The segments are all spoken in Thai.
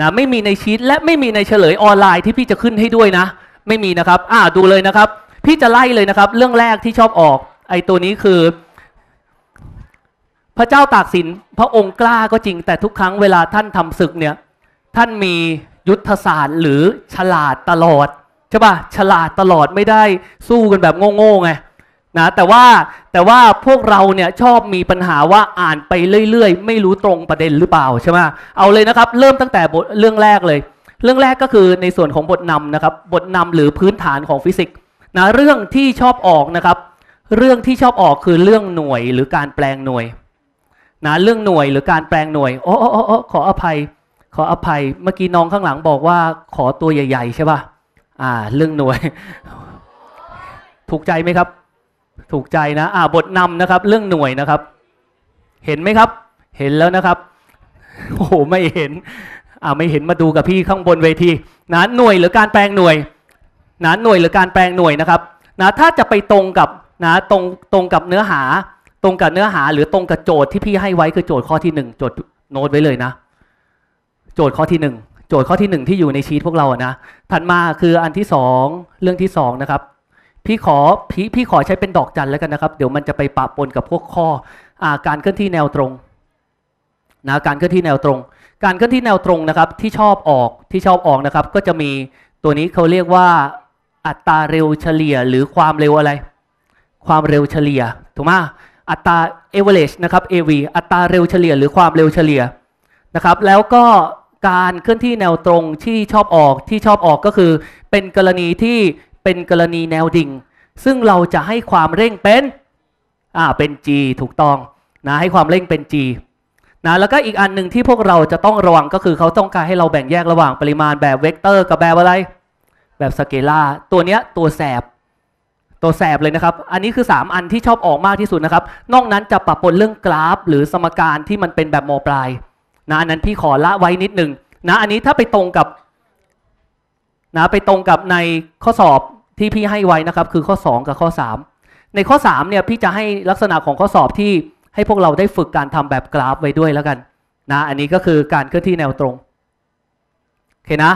นะไม่มีในชีตและไม่มีในเฉลยออนไลน์ที่พี่จะขึ้นให้ด้วยนะ ไม่มีนะครับ อ่าดูเลยนะครับ พี่จะไล่เลยนะครับเรื่องแรกที่ชอบออกไอตัวนี้คือ พระเจ้าตากสินพระองค์กล้าก็จริงแต่ทุกครั้งเวลาท่านทำศึกเนี่ย ท่านมียุทธศาสตร์หรือฉลาดตลอด ใช่ปะฉลาดตลอดไม่ได้สู้กันแบบโง่ๆไงนะแต่ว่าแต่ว่าพวกเราเนี่ยชอบมีปัญหาว่าอ่านไปเรื่อยๆ ไม่รู้ตรงประเด็นหรือเปล่าใช่ไหมเอาเลยนะครับเริ่มตั้งแต่บทเรื่องแรกเลย เรื่องแรกก็คือในส่วนของบทนำนะครับ บทนำหรือพื้นฐานของฟิสิกส์นะเรื่องที่ชอบออกนะครับ เรื่องที่ชอบออกคือเรื่องหน่วยหรือการแปลงหน่วยนะเรื่องหน่วยหรือการแปลงหน่วยโอ้โอ้โอ้ขออภัย ขออภัย เมื่อกี้น้องข้างหลังบอกว่าขอตัวใหญ่ๆ ใช่ป่ะอ่า เรื่องหน่วย ถูกใจไหมครับถูกใจนะอ่าบทนำนะครับเรื่องหน่วยนะครับ เห็นไหมครับ เห็นแล้วนะครับ โอ้โห ไม่เห็น อ่าไม่เห็นมาดูกับพี่ข้างบนเวทีนะหน่วยหรือการแปลงหน่วยนะหน่วยหรือการแปลงหน่วยนะครับ นะถ้าจะไปตรงกับนะตรงตรงกับเนื้อหา ตรงกับเนื้อหาหรือตรงกับโจทย์ที่พี่ให้ไว้คือโจทย์ข้อที่1โจทย์โน้ตไว้เลยนะ โจทย์ข้อที่1โจทย์ข้อที่1ที่อยู่ในชีตพวกเราอะนะ ถัดมาคืออันที่2เรื่องที่2นะครับพี่ขอพี่พี่ขอใช้เป็นดอกจันแล้วกันนะครับเดี๋ยวมันจะไปปะปนกับพวกข้ออการเคลื่อนที่แนวตรงนะการเคลื่อนที่แนวตรง การเคลื่อนที่แนวตรงนะครับที่ชอบออกที่ชอบออกนะครับ ก็จะมีตัวนี้เขาเรียกว่าอัตราเร็วเฉลี่ยหรือความเร็วอะไร ความเร็วเฉลี่ยถูกไหมอัตรา average นะครับ AV อัตราเร็วเฉลี่ยหรือความเร็วเฉลี่ยนะครับ แล้วก็การเคลื่อนที่แนวตรงที่ชอบออกที่ชอบออกก็คือ เป็นกรณีที่เป็นกรณีแนวดิ่ง ซึ่งเราจะให้ความเร่งเป็นอ่าเป็น G ถูกต้องนะให้ความเร่งเป็น G นะแล้วก็อีกอันหนึ่งที่พวกเราจะต้องระวังก็คือเขาต้องการให้เราแบ่งแยกระหว่างปริมาณแบบเวกเตอร์กับแบบอะไรแบบสเกลาตัวเนี้ยตัวแสบตัวแสบเลยนะครับอันนี้คือ 3 อันที่ชอบออกมากที่สุดนะครับ นอกนั้นจะปรับปนเรื่องกราฟ หรือสมการที่มันเป็นแบบโมปลายนะอันนั้นพี่ขอละไว้นิดหนึ่งนะอันนี้ถ้าไปตรงกับนะไปตรงกับในข้อสอบที่พี่ให้ไว้นะครับคือข้อ 2 กับข้อ 3 ในข้อ 3เนี่ยพี่จะให้ลักษณะของข้อสอบที่ให้พวกเราได้ฝึกการทำแบบกราฟไว้ด้วยแล้วกันนะอันนี้ก็คือการเคลื่อนที่แนวตรงโอเคนะ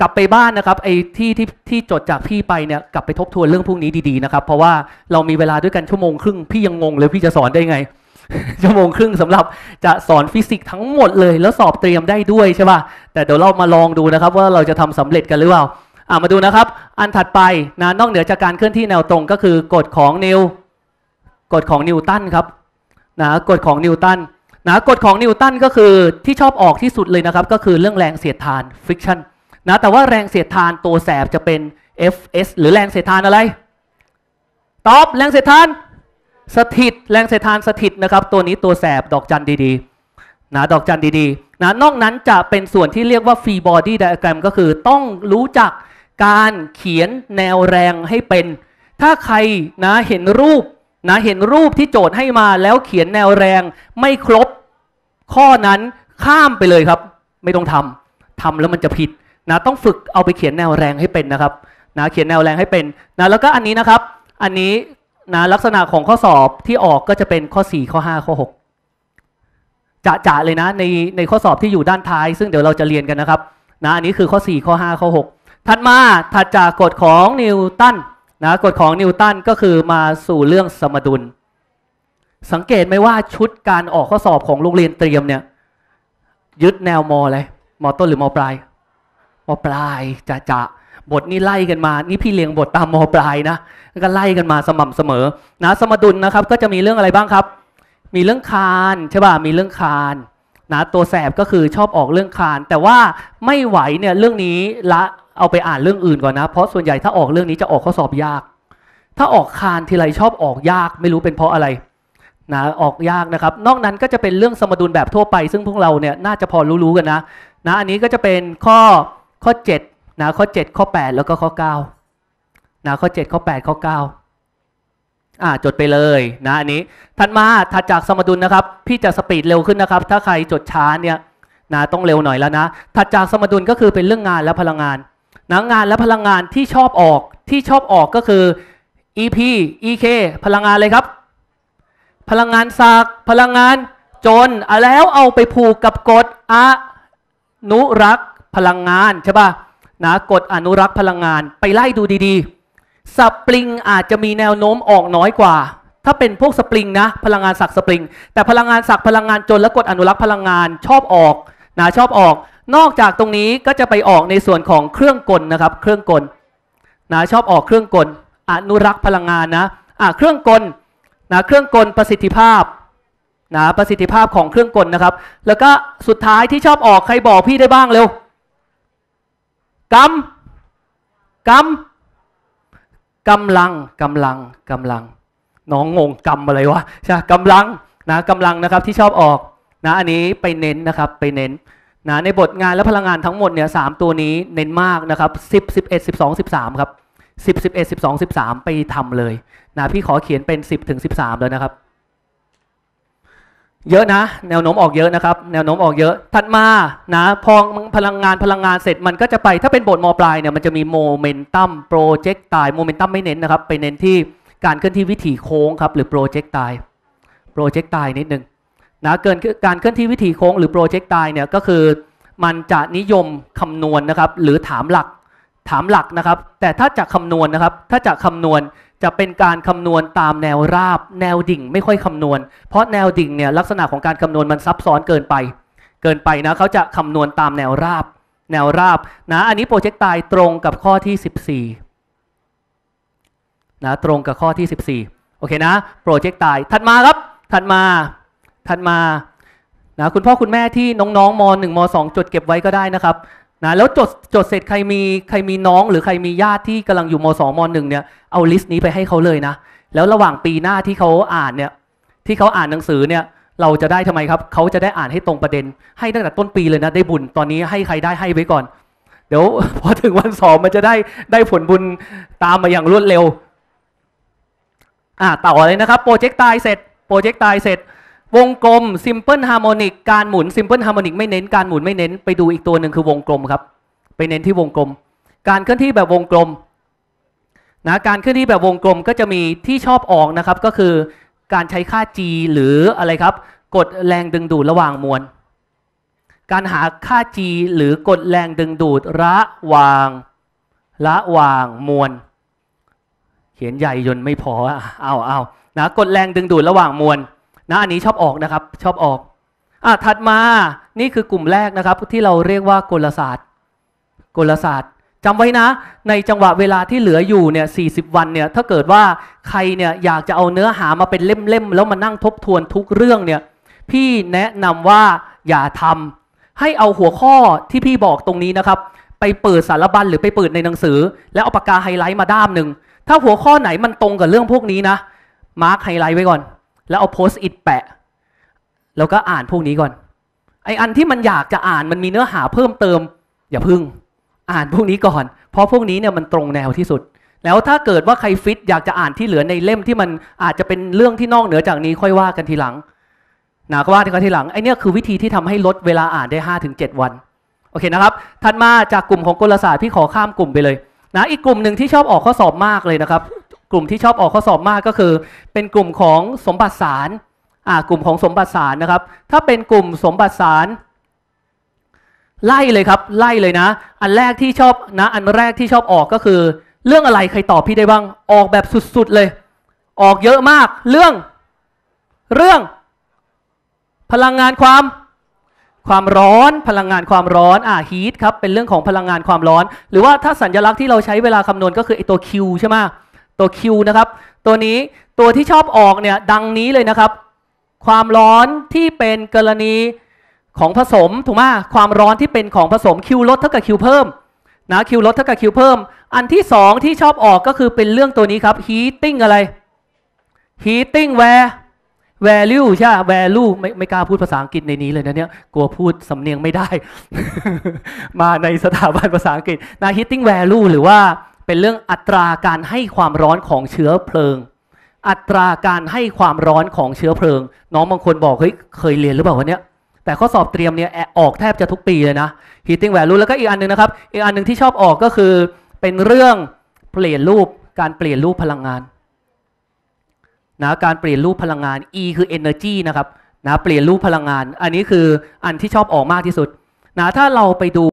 กลับไปบ้านนะครับไอ้ที่ที่ ที่จดจากพี่ไปเนี่ยกลับไปทบทวนเรื่องพวกนี้ดีๆนะครับ เพราะว่าเรามีเวลาด้วยกันชั่วโมงครึ่งพี่ยังงงเลยพี่จะสอนได้ไง ชั่วโมงครึ่งสำหรับจะสอนฟิสิกส์ทั้งหมดเลย แล้วสอบเตรียมได้ด้วยใช่ป่ะแต่เดี๋ยวเรามาลองดูนะครับว่าเราจะทำสำเร็จกันหรือเปล่าามาดูนะครับ อันถัดไปนะนอกเหนือจากการเคลื่อนที่แนวตรงก็คือกฎของนิวกฎของนิวตันครับนะกฎของนิวตันนะกฎของนิวตันก็คือที่ชอบออกที่สุดเลยนะครับก็คือเรื่องแรงเสียดทาน friction นะแต่ว่าแรงเสียดทานตัวแสบจะเป็น fs หรือแรงเสียดทานอะไรตอบแรงเสียดทาน สถิต แรงเสียดทานสถิตนะครับตัวนี้ตัวแสบดอกจันดีๆนะดอกจันดีๆนะนอกนั้นจะเป็นส่วนที่เรียกว่าฟรีบอดี้ไดอะแกรมก็คือต้องรู้จักการเขียนแนวแรงให้เป็น ถ้าใครนะเห็นรูปนะเห็นรูปที่โจทย์ให้มา แล้วเขียนแนวแรงไม่ครบ ข้อนั้นข้ามไปเลยครับ ไม่ต้องทำทำแล้วมันจะผิดนะต้องฝึกเอาไปเขียนแนวแรงให้เป็นนะครับนะเขียนแนวแรงให้เป็นนะแล้วก็อันนี้นะครับ อันนี้นะลักษณะของข้อสอบที่ออกก็จะเป็นข้อ 4 ข้อ 5 ข้อ 6 จะจะเลยนะในในข้อสอบที่อยู่ด้านท้ายซึ่งเดี๋ยวเราจะเรียนกันนะครับนะอันนี้คือข้อ 4 ข้อ 5 ข้อ 6ถัดมาถัดจากกฎของนิวตันนะกฎของนิวตันก็คือมาสู่เรื่องสมดุล สังเกตไหมว่าชุดการออกข้อสอบของโรงเรียนเตรียมเนี่ยยึดแนวมอเลยมอต้นหรือมอปลายมอปลายจะจะบทนี้ไล่กันมา นี่พี่เลียงบทตามมอปลายนะก็ไล่กันมาสม่ำเสมอนะสมดุลนะครับ ก็จะมีเรื่องอะไรบ้างครับ มีเรื่องคานใช่ป่ะมีเรื่องคานนะตัวแสบก็คือชอบออกเรื่องคาน แต่ว่าไม่ไหวเนี่ยเรื่องนี้ละเอาไปอ่านเรื่องอื่นก่อนนะ เพราะส่วนใหญ่ถ้าออกเรื่องนี้จะออกข้อสอบยาก ถ้าออกคานทีไรชอบออกยากไม่รู้เป็นเพราะอะไรนะออกยากนะครับ นอกนั้นก็จะเป็นเรื่องสมดุลแบบทั่วไปซึ่งพวกเราเนี่ยน่าจะพอรู้ๆกันนะนะ อันนี้ก็จะเป็นข้อข้อ7นะข้อ7 ข้อ 8 แล้วก็ข้อ9นะข้อ 7 ข้อ 8 ข้อ9อ่าจดไปเลยนะอันนี้ถัดมาถัดจากสมดุลนะครับพี่จะสปีดเร็วขึ้นนะครับ ถ้าใครจดช้าเนี่ยนะต้องเร็วหน่อยแล้วนะถัดจากสมดุลก็คือเป็นเรื่องงานและพลังงานหนังานและพลังงานที่ชอบออกที่ชอบออกก็คือ EP EK พลังงานเลยครับ พลังงานสากพลังงานจนแล้วเอาไปผูกกับกฎอนุรักษ์พลังงานใช่ป่ะนะกฎอนุรักษ์พลังงานไปไล่ดูดีๆสปริงอาจจะมีแนวโน้มออกน้อยกว่า ถ้าเป็นพวกสปริงนะ พลังงานสักสปริง แต่พลังงานสักพลังงานจนและกฎอนุรักษ์พลังงานชอบออกนะชอบออกนอกจากตรงนี้ก็จะไปออกในส่วนของเครื่องกลนะครับ เครื่องกลนะชอบออกเครื่องกล อนุรักษ์พลังงานนะอ่ะเครื่องกลนะเครื่องกลประสิทธิภาพนะประสิทธิภาพของเครื่องกลนะครับ แล้วก็สุดท้ายที่ชอบออกใครบอกพี่ได้บ้าง เร็วกำกำกำลังกำลังกำลังน้องงงกำอะไรวะใช่กำลังนะกำลังนะครับที่ชอบออกนะอันนี้ไปเน้นนะครับ ไปเน้นนะในบทงานและพลังงานทั้งหมดเนี่ยสตัวนี้เน้นมากนะครับ10 11 12 13 ครับ10 11 12 13 ไปทำเลยนะพี่ขอเขียนเป็น 10 ถึง 13 แล้วนะครับ เยอะนะแนวโน้มออกเยอะนะครับ แนวโน้มออกเยอะถัดมานะพอพลังงานพลังงานเสร็จมันก็จะไปถ้าเป็นบทมอปลายเนี่ยมันจะมีโมเมนตัมโปรเจกต์ตายโมเมนตัมไม่เน้นนะครับไปเน้นที่การเคลื่อนที่วิถีโค้งครับ หรือโปรเจกต์ตายโปรเจกต์ตายนิดนึงนะเกินการเคลื่อนที่วิถีโค้งหรือโปรเจกต์ตายเนี่ยก็คือมันจะนิยมคำนวณนนะครับหรือถามหลัก ถามหลักนะครับ แต่ถ้าจะคำนวณนนะครับ ถ้าจะคำนวณจะเป็นการคำนวณตามแนวราบ แนวดิ่ง ไม่ค่อยคำนวณเพราะแนวดิ่งเนี่ยลักษณะของการคำนวณมันซับซ้อนเกินไป เกินไปนะเขาจะคำนวณตามแนวราบแนวราบนะอันนี้โปรเจกต์ตายตรงกับข้อที่ 14นะตรงกับข้อที่ 14โอเคนะโปรเจกต์ตายถัดมาครับ ถัดมาถัดมานะคุณพ่อคุณแม่ที่น้องๆม .1 ม .2 จดเก็บไว้ก็ได้นะครับนะแล้วจดจดเสร็จใครมีใครมีน้องหรือใครมีญาติที่กำลังอยู่ม .2 ม .1 เนี่ยเอาลิสต์นี้ไปให้เขาเลยนะ แล้วระหว่างปีหน้าที่เขาอ่านเนี่ยที่เขาอ่านหนังสือเนี่ยเราจะได้ทำไมครับเขาจะได้อ่านให้ตรงประเด็นให้ตั้งแต่ต้นปีเลยนะ ได้บุญตอนนี้ให้ใครได้ให้ไว้ก่อน เดี๋ยวพอถึงวันสอบมันจะได้ได้ผลบุญตามมาอย่างรวดเร็วอ่าต่อเลยนะครับโปรเจกต์ตายเสร็จโปรเจกต์ตายเสร็จวงกลม simple harmonic การหมุน simple harmonic ไม่เน้นการหมุนไม่เน้น ไปดูอีกตัวหนึ่งคือวงกลมครับ ไปเน้นที่วงกลม การเคลื่อนที่แบบวงกลม นะการเคลื่อนที่แบบวงกลมก็จะมีที่ชอบออกนะครับ ก็คือการใช้ค่า g หรืออะไรครับกดแรงดึงดูดระหว่างมวลการหาค่า g หรือกดแรงดึงดูดระหว่าง ระหว่างมวลเขียนใหญ่ยนไม่พอเอาเอานะกดแรงดึงดูดระหว่างมวลนะอันนี้ชอบออกนะครับชอบออก อ่ะถัดมานี่คือกลุ่มแรกนะครับที่เราเรียกว่ากลศาสตร์กลศาสตร์จำไว้นะ ในจังหวะเวลาที่เหลืออยู่เนี่ยสีวันเนี่ยถ้าเกิดว่าใครเนี่ยอยากจะเอาเนื้อหามาเป็นเล่มๆแล้วมานั่งทบทวนทุกเรื่องเนี่ยพี่แนะนำว่าอย่าทำให้เอาหัวข้อที่พี่บอกตรงนี้นะครับ ไปเปิดสารบัญหรือไปเปิดในหนังสือ แล้วเอาปากกาไฮไลท์มาด้ามหนึ่งถ้าหัวข้อไหนมันตรงกับเรื่องพวกนี้นะมาร์คไฮไลท์ไว้ก่อนแล้วเอาโพสต์อิดแปะแล้วก็อ่านพวกนี้ก่อน ไออันที่มันอยากจะอ่านมันมีเนื้อหาเพิ่มเติม อย่าพึ่งอ่านพวกนี้ก่อน เพราะพวกนี้เนี่ยมันตรงแนวที่สุด แล้วถ้าเกิดว่าใครฟิต อยากจะอ่านที่เหลือในเล่มที่มันอาจจะเป็นเรื่องที่นอกเหนือจากนี้ค่อยว่ากันทีหลังนะก็ว่ากันทีหลังไอเนี่ยคือวิธีที่ทำให้ลดเวลาอ่านได้5้าถึงเวัน โอเคนะครับ ถัดมาจากกลุ่มของกลศาสตร์พี่ขอข้ามกลุ่มไปเลยนะอีกกลุ่มหนึ่งที่ชอบออกข้อสอบมากเลยนะครับกลุ่มที่ชอบออกข้อสอบมากก็คือเป็นกลุ่มของสมบัติสาร อ่า กลุ่มของสมบัติสารนะครับ ถ้าเป็นกลุ่มสมบัติสาร ไล่เลยครับไล่เลยนะ อันแรกที่ชอบนะ อันแรกที่ชอบออกก็คือ เรื่องอะไรใครตอบพี่ได้บ้างออกแบบสุด ๆ เลย ออกเยอะมากเรื่อง เรื่อง พลังงานความความร้อนพลังงานความร้อนอ่าฮีทครับเป็นเรื่องของพลังงานความร้อน หรือว่าถ้าสัญลักษณ์ที่เราใช้เวลาคำนวณก็คือไอตัว Q ใช่ไหมตัว Q นะครับตัวนี้ตัวที่ชอบออกเนี่ยดังนี้เลยนะครับ ความร้อนที่เป็นกรณีของผสมถูกไหมความร้อนที่เป็นของผสม Q ลดเท่ากับ Q เพิ่มนะ Q ลดเท่ากับ Q เพิ่มอันที่ 2 ที่ชอบออกก็คือเป็นเรื่องตัวนี้ครับ heating อะไร heating where value ใช่ value ไม่ไม่กล้าพูดภาษาอังกฤษในนี้เลยนะเนี่ยกลัวพูดสำเนียงไม่ได้ มาในสถาบันภาษาอังกฤษนะ h e a t i n g value หรือว่าเป็นเรื่องอัตราการให้ความร้อนของเชื้อเพลิง อัตราการให้ความร้อนของเชื้อเพลิง น้องบางคนบอกเฮ้ยเคยเรียนหรือเปล่าวันเนี้ยแต่ข้อสอบเตรียมเนี่ยออกแทบจะทุกปีเลยนะ heating value แล้วก็อีกอันนึงนะครับอีกอันนึงที่ชอบออกก็คือเป็นเรื่องเปลี่ยนรูปการเปลี่ยนรูปพลังงานนะการเปลี่ยนรูปพลังงาน E คือ energy นะครับนะเปลี่ยนรูปพลังงาน อันนี้คืออันที่ชอบออกมากที่สุดนะถ้าเราไปดู